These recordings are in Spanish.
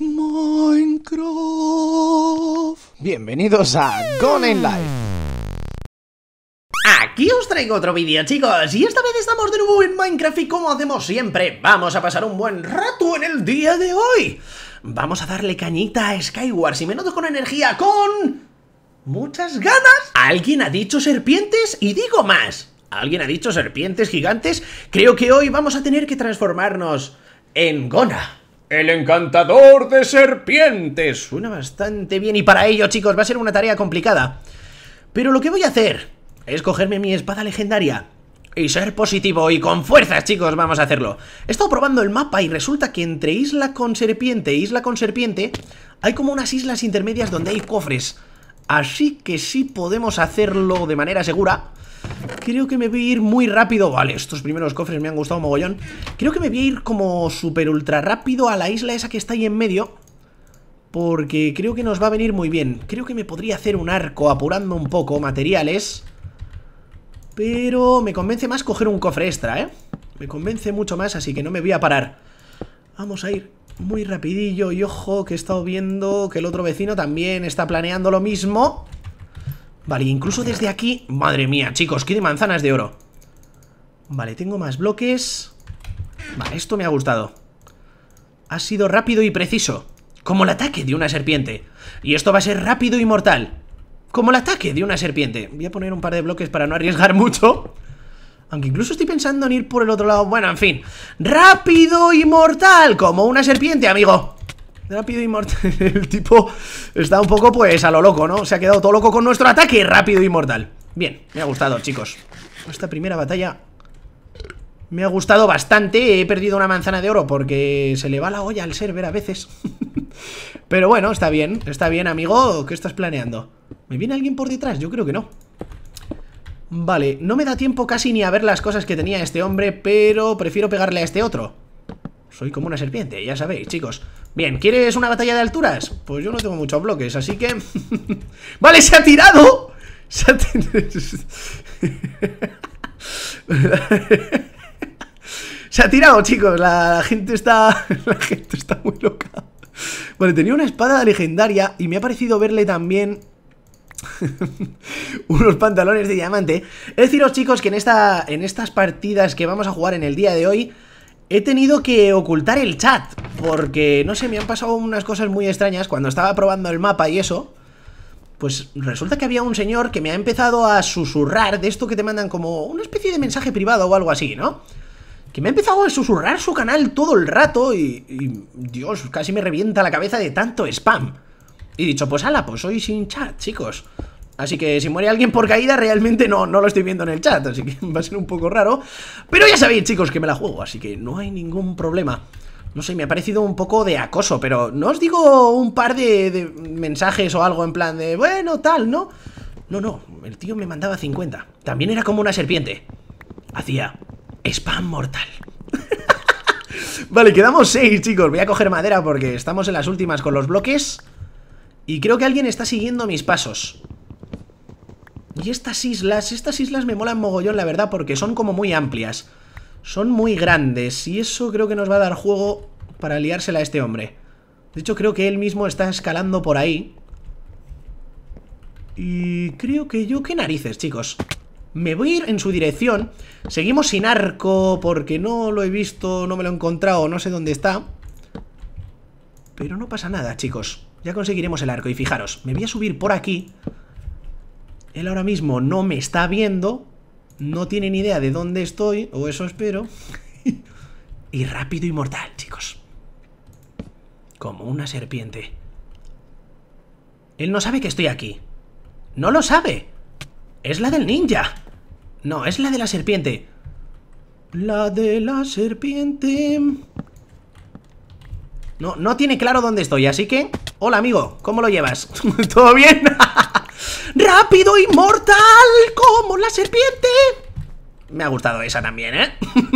Minecraft. Bienvenidos a Gone in Life. Aquí os traigo otro vídeo chicos y esta vez estamos de nuevo en Minecraft y como hacemos siempre vamos a pasar un buen rato en el día de hoy. Vamos a darle cañita a Skyward y menudo con energía con... muchas ganas. Alguien ha dicho serpientes y digo más. Alguien ha dicho serpientes gigantes. Creo que hoy vamos a tener que transformarnos en Gona. El encantador de serpientes. Suena bastante bien y para ello, chicos, va a ser una tarea complicada. Pero lo que voy a hacer es cogerme mi espada legendaria y ser positivo y con fuerzas, chicos, vamos a hacerlo. He estado probando el mapa y resulta que entre isla con serpiente e isla con serpiente hay como unas islas intermedias donde hay cofres. Así que sí podemos hacerlo de manera segura. Creo que me voy a ir muy rápido Vale, estos primeros cofres me han gustado mogollón Creo que me voy a ir como súper ultra rápido A la isla esa que está ahí en medio Porque creo que nos va a venir muy bien Creo que me podría hacer un arco Apurando un poco materiales Pero me convence más coger un cofre extra, ¿eh? Me convence mucho más, así que no me voy a parar Vamos a ir muy rapidillo Y ojo, que he estado viendo que el otro vecino también está planeando lo mismo Vale, incluso desde aquí... Madre mía, chicos, qué de manzanas de oro. Vale, tengo más bloques. Vale, esto me ha gustado. Ha sido rápido y preciso. Como el ataque de una serpiente. Y esto va a ser rápido y mortal. Como el ataque de una serpiente. Voy a poner un par de bloques para no arriesgar mucho. Aunque incluso estoy pensando en ir por el otro lado. Bueno, en fin. Rápido y mortal. Como una serpiente, amigo. Rápido y mortal. El tipo está un poco, pues, a lo loco, ¿no? Se ha quedado todo loco con nuestro ataque rápido y mortal. Bien, me ha gustado, chicos. Esta primera batalla me ha gustado bastante. He perdido una manzana de oro porque se le va la olla al server a veces. Pero bueno, está bien. Está bien, amigo. ¿Qué estás planeando? ¿Me viene alguien por detrás? Yo creo que no. Vale, no me da tiempo casi ni a ver las cosas que tenía este hombre, pero prefiero pegarle a este otro. Soy como una serpiente, ya sabéis, chicos Bien, ¿quieres una batalla de alturas? Pues yo no tengo muchos bloques, así que... ¡Vale, se ha tirado! Se ha tirado... se ha tirado, chicos la, gente está... la gente está muy loca Vale, tenía una espada legendaria Y me ha parecido verle también unos pantalones de diamante. Deciros, chicos, que en, esta, en estas partidas que vamos a jugar en el día de hoy, he tenido que ocultar el chat Porque, no sé, me han pasado unas cosas muy extrañas Cuando estaba probando el mapa y eso Pues resulta que había un señor que me ha empezado a susurrar De esto que te mandan como una especie de mensaje privado o algo así, ¿no? Que me ha empezado a susurrar su canal todo el rato y, Dios, casi me revienta la cabeza de tanto spam Y he dicho, pues ala, pues soy sin chat, chicos Así que si muere alguien por caída, realmente no, no lo estoy viendo en el chat, así que va a ser un poco raro. Pero ya sabéis, chicos, que me la juego, así que no hay ningún problema. No sé, me ha parecido un poco de acoso, pero no os digo un par de, de mensajes o algo en plan de, bueno, tal, ¿no? No, no, el tío me mandaba 50. También era como una serpiente. Hacía spam mortal. vale, quedamos 6, chicos. Voy a coger madera porque estamos en las últimas con los bloques. Y creo que alguien está siguiendo mis pasos. Y estas islas, estas islas me molan mogollón, la verdad, porque son como muy amplias. Son muy grandes y eso creo que nos va a dar juego para liársela a este hombre. De hecho, creo que él mismo está escalando por ahí. Y creo que yo... ¿Qué narices, chicos? Me voy a ir en su dirección. Seguimos sin arco porque no lo he visto, no me lo he encontrado, no sé dónde está. Pero no pasa nada, chicos. Ya conseguiremos el arco. Y fijaros, me voy a subir por aquí... Él ahora mismo no me está viendo, no tiene ni idea de dónde estoy, o eso espero. y rápido y mortal, chicos. Como una serpiente. Él no sabe que estoy aquí. ¡No lo sabe! ¡Es la del ninja! No, es la de la serpiente. La de la serpiente... No, no tiene claro dónde estoy, así que... Hola, amigo, ¿cómo lo llevas? ¿Todo bien? rápido y mortal como la serpiente. Me ha gustado esa también, ¿eh?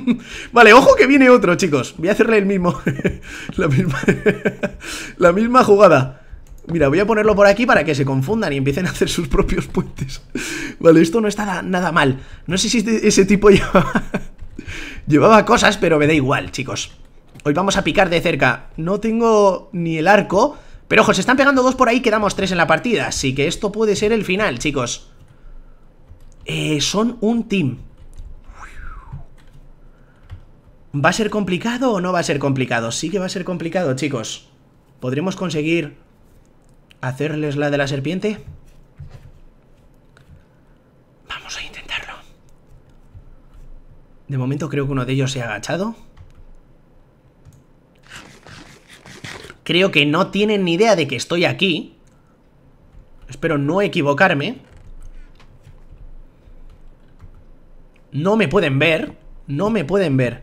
vale, ojo que viene otro, chicos. Voy a hacerle el mismo. la misma. jugada. Mira, voy a ponerlo por aquí para que se confundan y empiecen a hacer sus propios puentes. vale, esto no está nada mal. No sé si este, ese tipo llevaba, llevaba cosas, pero me da igual, chicos. Hoy vamos a picar de cerca. No tengo ni el arco, pero ojo, se están pegando dos por ahí, quedamos tres en la partida. Así que esto puede ser el final, chicos. Eh, son un team. ¿Va a ser complicado o no va a ser complicado? Sí que va a ser complicado, chicos. ¿Podremos conseguir hacerles la de la serpiente? Vamos a intentarlo. De momento creo que uno de ellos se ha agachado. Creo que no tienen ni idea de que estoy aquí. Espero no equivocarme. No me pueden ver. No me pueden ver.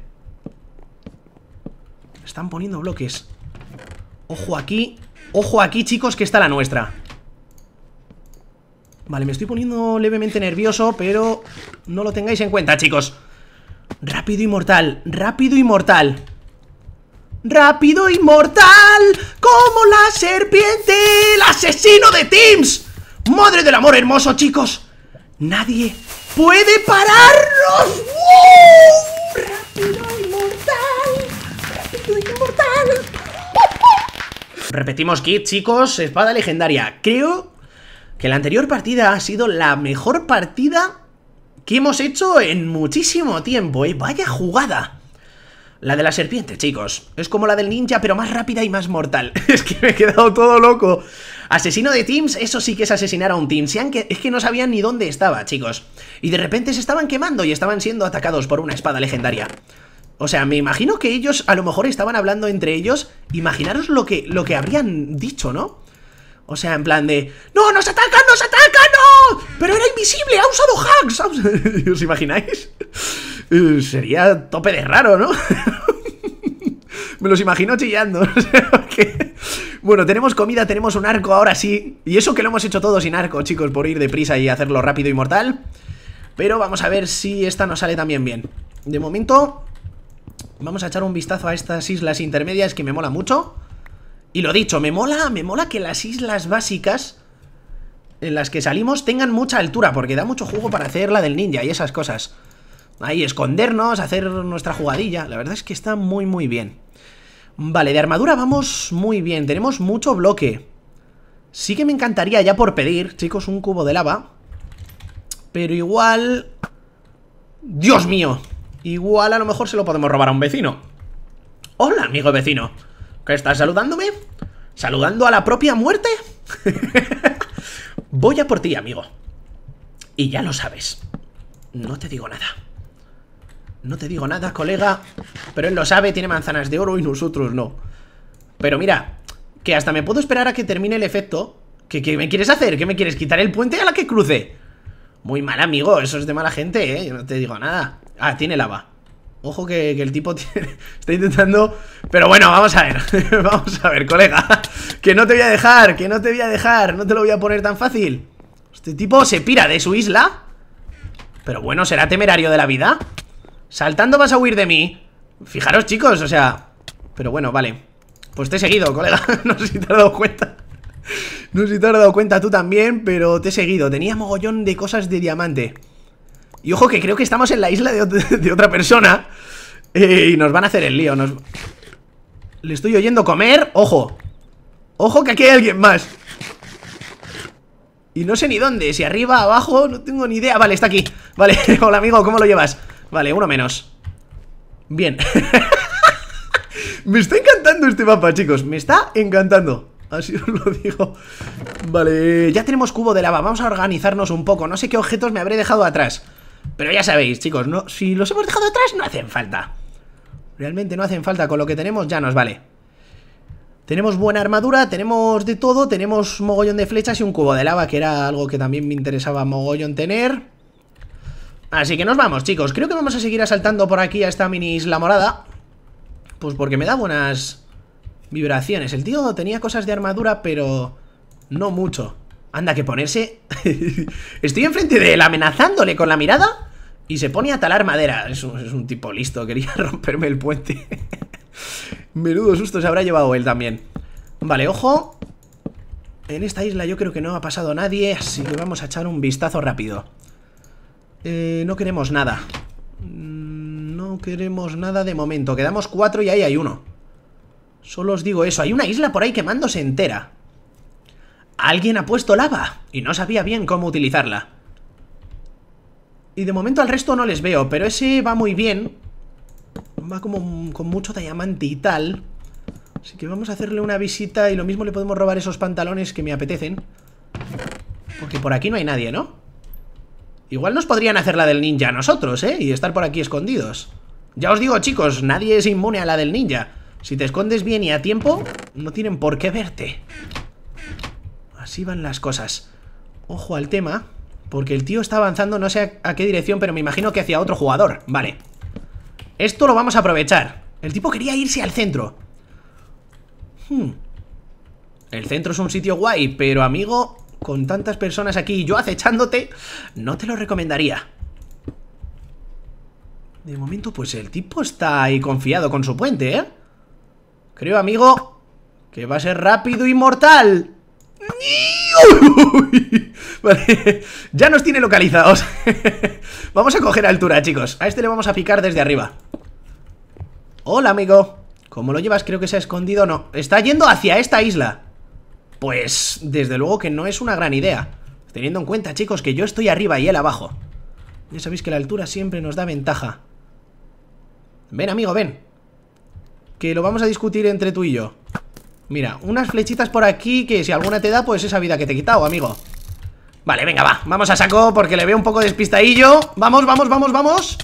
Están poniendo bloques. Ojo aquí. Ojo aquí, chicos, que está la nuestra. Vale, me estoy poniendo levemente nervioso, pero no lo tengáis en cuenta, chicos. Rápido y mortal. Rápido y mortal. Rápido y mortal, como la serpiente, el asesino de Teams. Madre del amor hermoso, chicos. Nadie puede pararnos. Rápido y mortal, rápido y Repetimos kit, chicos, espada legendaria. Creo que la anterior partida ha sido la mejor partida que hemos hecho en muchísimo tiempo, ¿eh? Vaya jugada. La de la serpiente, chicos. Es como la del ninja, pero más rápida y más mortal. es que me he quedado todo loco. Asesino de teams, eso sí que es asesinar a un team. es que no sabían ni dónde estaba, chicos. Y de repente se estaban quemando y estaban siendo atacados por una espada legendaria. O sea, me imagino que ellos a lo mejor estaban hablando entre ellos. Imaginaros lo que, lo que habrían dicho, ¿no? O sea, en plan de... ¡No, nos atacan, nos atacan, no! ¡Pero era invisible, ha usado hacks! ¿Os imagináis? sería tope de raro, ¿no? Me los imagino chillando. bueno, tenemos comida, tenemos un arco ahora sí. Y eso que lo hemos hecho todo sin arco, chicos, por ir deprisa y hacerlo rápido y mortal. Pero vamos a ver si esta nos sale también bien. De momento, vamos a echar un vistazo a estas islas intermedias que me mola mucho. Y lo dicho, me mola, me mola que las islas básicas en las que salimos tengan mucha altura, porque da mucho juego para hacer la del ninja y esas cosas. Ahí, escondernos, hacer nuestra jugadilla. La verdad es que está muy, muy bien. Vale, de armadura vamos muy bien. Tenemos mucho bloque. Sí que me encantaría ya por pedir, chicos, un cubo de lava. Pero igual... ¡Dios mío! Igual a lo mejor se lo podemos robar a un vecino. Hola, amigo vecino. ¿Qué estás saludándome? ¿Saludando a la propia muerte? Voy a por ti, amigo. Y ya lo sabes. No te digo nada. No te digo nada, colega. Pero él lo sabe, tiene manzanas de oro y nosotros no. Pero mira, que hasta me puedo esperar a que termine el efecto. ¿Qué, me quieres hacer? ¿Qué me quieres? ¿Quitar el puente a la que cruce? Muy mal, amigo. Eso es de mala gente, ¿eh? no te digo nada. Ah, tiene lava. Ojo que, que el tipo tiene, está intentando... Pero bueno, vamos a ver. vamos a ver, colega. que no te voy a dejar, que no te voy a dejar. No te lo voy a poner tan fácil. Este tipo se pira de su isla. Pero bueno, ¿será temerario de la vida? Saltando vas a huir de mí Fijaros, chicos, o sea Pero bueno, vale Pues te he seguido, colega No sé si te has dado cuenta No sé si te has dado cuenta tú también Pero te he seguido Tenía mogollón de cosas de diamante Y ojo que creo que estamos en la isla de, otra persona eh, Y nos van a hacer el lío nos... Le estoy oyendo comer Ojo Ojo que aquí hay alguien más Y no sé ni dónde Si arriba, abajo, no tengo ni idea Vale, está aquí Vale, hola amigo, ¿cómo lo llevas? Vale, uno menos Bien Me está encantando este mapa, chicos Me está encantando Así os lo digo Vale, ya tenemos cubo de lava Vamos a organizarnos un poco No sé qué objetos me habré dejado atrás Pero ya sabéis, chicos no, Si los hemos dejado atrás, no hacen falta Realmente no hacen falta Con lo que tenemos ya nos vale tenemos buena armadura, tenemos de todo, tenemos mogollón de flechas y un cubo de lava, que era algo que también me interesaba mogollón tener. Así que nos vamos, chicos. Creo que vamos a seguir asaltando por aquí a esta mini isla morada. Pues porque me da buenas vibraciones. El tío tenía cosas de armadura, pero no mucho. Anda, que ponerse... Estoy enfrente de él amenazándole con la mirada y se pone a talar madera. Es un, es un tipo listo, quería romperme el puente. Menudo susto se habrá llevado él también. Vale, ojo. En esta isla yo creo que no ha pasado nadie, así que vamos a echar un vistazo rápido. Eh, no queremos nada. Mm, no queremos nada de momento. Quedamos cuatro y ahí hay uno. Solo os digo eso. Hay una isla por ahí quemándose entera. Alguien ha puesto lava y no sabía bien cómo utilizarla. Y de momento al resto no les veo, pero ese va muy bien. Va como con mucho diamante y tal. Así que vamos a hacerle una visita y lo mismo le podemos robar esos pantalones que me apetecen. Porque por aquí no hay nadie, ¿no? Igual nos podrían hacer la del ninja a nosotros, ¿eh? Y estar por aquí escondidos. Ya os digo, chicos, nadie es inmune a la del ninja. Si te escondes bien y a tiempo, no tienen por qué verte. Así van las cosas. Ojo al tema, porque el tío está avanzando no sé a qué dirección, pero me imagino que hacia otro jugador. Vale. Esto lo vamos a aprovechar. El tipo quería irse al centro. Hmm. El centro es un sitio guay, pero amigo, con tantas personas aquí y yo acechándote, no te lo recomendaría. De momento, pues el tipo está ahí confiado con su puente, ¿eh? Creo, amigo, que va a ser rápido y mortal. Vale, ya nos tiene localizados Vamos a coger altura, chicos A este le vamos a picar desde arriba Hola, amigo ¿Cómo lo llevas? Creo que se ha escondido No, está yendo hacia esta isla pues desde luego que no es una gran idea. Teniendo en cuenta, chicos, que yo estoy arriba y él abajo. Ya sabéis que la altura siempre nos da ventaja. Ven, amigo, ven. Que lo vamos a discutir entre tú y yo. Mira, unas flechitas por aquí que si alguna te da, pues esa vida que te he quitado, amigo. Vale, venga, va. Vamos a saco porque le veo un poco despistadillo. Vamos, vamos, vamos, vamos.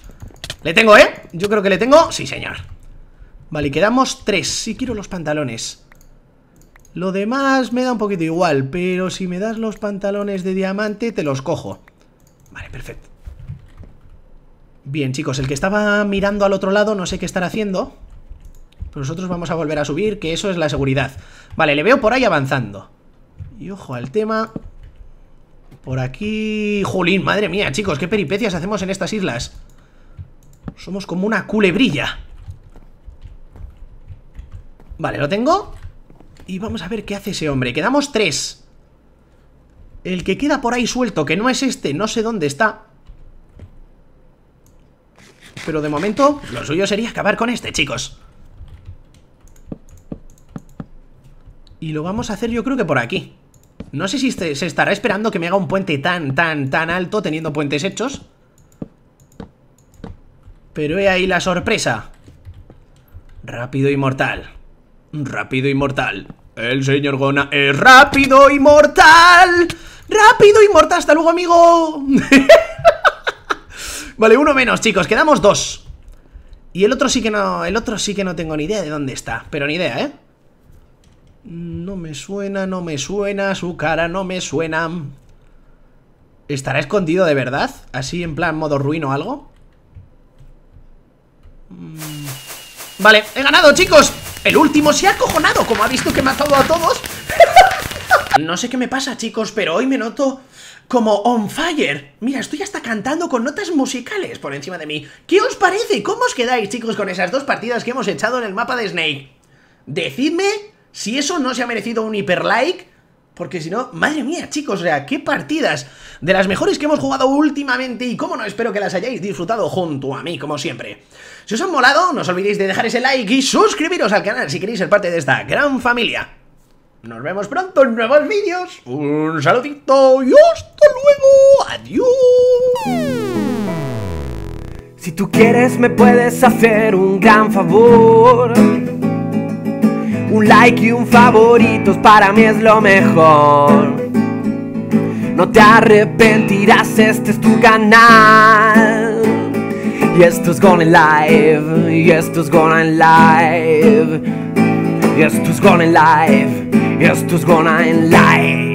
Le tengo, ¿eh? Yo creo que le tengo. Sí, señor. Vale, quedamos tres. Sí quiero los pantalones. Lo demás me da un poquito igual, pero si me das los pantalones de diamante, te los cojo. Vale, perfecto. Bien, chicos, el que estaba mirando al otro lado, no sé qué estará haciendo. Pero nosotros vamos a volver a subir, que eso es la seguridad. Vale, le veo por ahí avanzando. Y ojo al tema... Por aquí... Jolín, madre mía, chicos, qué peripecias hacemos en estas islas. Somos como una culebrilla. Vale, ¿lo tengo? Y vamos a ver qué hace ese hombre. Quedamos tres. El que queda por ahí suelto, que no es este, no sé dónde está. Pero de momento, lo suyo sería acabar con este, chicos. Y lo vamos a hacer yo creo que por aquí. No sé si se estará esperando que me haga un puente tan, tan, tan alto teniendo puentes hechos. Pero he ahí la sorpresa. Rápido y mortal. Rápido y mortal. El señor Gona es rápido y mortal. Rápido y mortal. Hasta luego, amigo. vale, uno menos, chicos. Quedamos dos. Y el otro sí que no. El otro sí que no tengo ni idea de dónde está. Pero ni idea, ¿eh? No me suena, no me suena, su cara no me suena. ¿Estará escondido de verdad? ¿Así en plan modo ruino o algo? Mm. Vale, he ganado, chicos. El último se ha acojonado, como ha visto que he matado a todos. no sé qué me pasa, chicos, pero hoy me noto como on fire. Mira, estoy hasta cantando con notas musicales por encima de mí. ¿Qué os parece? ¿Cómo os quedáis, chicos, con esas dos partidas que hemos echado en el mapa de Snake? Decidme si eso no se ha merecido un hiperlike. Porque si no, madre mía, chicos, o sea, qué partidas de las mejores que hemos jugado últimamente y cómo no, espero que las hayáis disfrutado junto a mí, como siempre. Si os han molado, no os olvidéis de dejar ese like y suscribiros al canal si queréis ser parte de esta gran familia. Nos vemos pronto en nuevos vídeos. Un saludito y hasta luego. Adiós. Si tú quieres me puedes hacer un gran favor. Un like y un favoritos para mí es lo mejor. No te arrepentirás, este es tu canal. Y esto es going Live, y esto es going Live. Y esto es going Live, y esto es going Live.